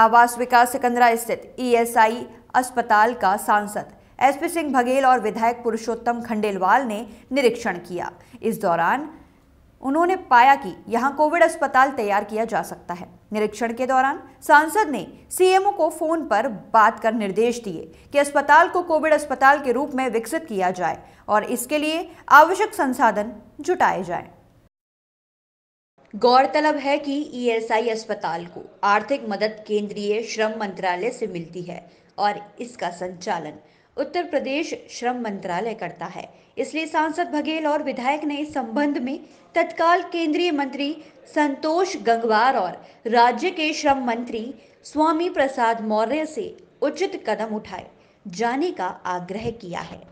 आवास विकास सिकंदरा स्थित ESI e अस्पताल का सांसद एसपी सिंह बघेल और विधायक पुरुषोत्तम खंडेलवाल ने निरीक्षण किया इस दौरान उन्होंने पाया कि यहां कोविड अस्पताल तैयार किया जा सकता है निरीक्षण के दौरान सांसद ने सीएमओ को फोन पर बात कर निर्देश दिए कि अस्पताल को कोविड अस्पताल के रूप में विकसित किया जाए और इसके लिए आवश्यक संसाधन जुटाए जाएं। गौरतलब है कि ईएसआई e अस्पताल को आर्थिक मदद केंद्रीय श्रम मंत्रालय से मिलती है और इसका संचालन उत्तर प्रदेश श्रम मंत्रालय करता है इसलिए सांसद बघेल और विधायक ने इस संबंध में तत्काल केंद्रीय मंत्री संतोष गंगवार और राज्य के श्रम मंत्री स्वामी प्रसाद मौर्य से उचित कदम उठाए जाने का आग्रह किया है